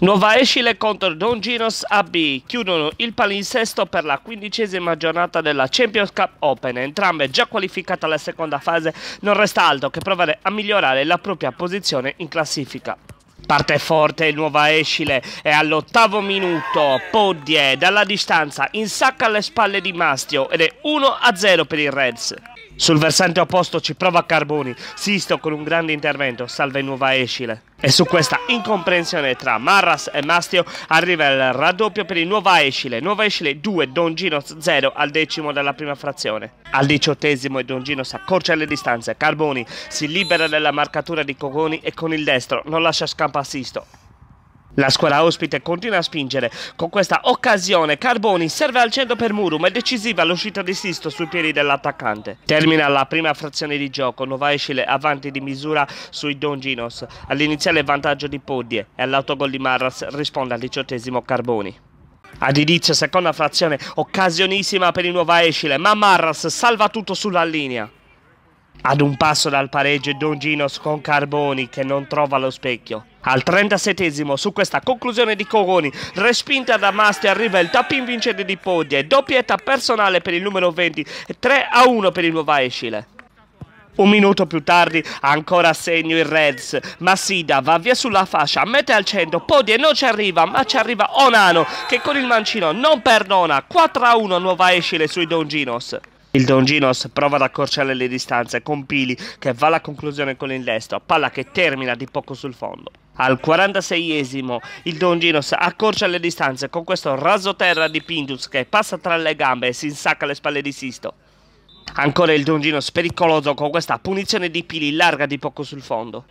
Nuova Escile contro Don Ginos AB chiudono il palinsesto per la quindicesima giornata della Champions Cup Open. Entrambe già qualificate alla seconda fase, non resta altro che provare a migliorare la propria posizione in classifica. Parte forte il Nuova Escile e all'ottavo minuto Poddie dalla distanza insacca alle spalle di Mastio ed è 1-0 per il Reds. Sul versante opposto ci prova Carboni, Sisto con un grande intervento, salva in nuova escile. E su questa incomprensione tra Marras e Mastio arriva il raddoppio per il nuova escile. Nuova escile 2, Don Ginos 0 al decimo della prima frazione. Al diciottesimo e Don Ginos accorcia le distanze, Carboni si libera della marcatura di Cogoni e con il destro non lascia scampo a Sisto. La squadra ospite continua a spingere. Con questa occasione Carboni serve al centro per Murum e decisiva l'uscita di Sisto sui piedi dell'attaccante. Termina la prima frazione di gioco, Novaescile avanti di misura sui Don Ginos. All'iniziale vantaggio di Poddie e all'autogol di Marras risponde al diciottesimo Carboni. Ad inizio seconda frazione, occasionissima per il Nuova Escile, ma Marras salva tutto sulla linea. Ad un passo dal pareggio Don Ginos con Carboni che non trova lo specchio. Al 37 su questa conclusione di Cogoni, respinta da Masti, arriva il tappin vincente di Poggia e doppietta personale per il numero 20 e 3 a 1 per il Nuova Escile. Un minuto più tardi, ancora a segno il Reds. Massida va via sulla fascia, mette al centro, Podie non ci arriva, ma ci arriva Onano, che con il mancino non perdona. 4 a 1 Nuova Escile sui Don Ginos. Il Don Ginos prova ad accorciare le distanze con Pili che va alla conclusione con il destro, palla che termina di poco sul fondo. Al 46esimo il Don Ginos accorcia le distanze con questo raso terra di Pindus che passa tra le gambe e si insacca alle spalle di Sisto. Ancora il Don Ginos pericoloso con questa punizione di Pili larga di poco sul fondo.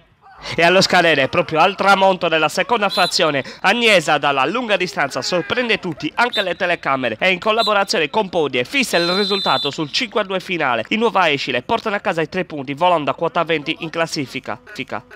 E allo scalere, proprio al tramonto della seconda frazione, Agnesa dalla lunga distanza sorprende tutti, anche le telecamere, e in collaborazione con Podie fissa il risultato sul 5-2 finale. I Nuova Escile portano a casa i tre punti, volando a quota 20 in classifica. Fica.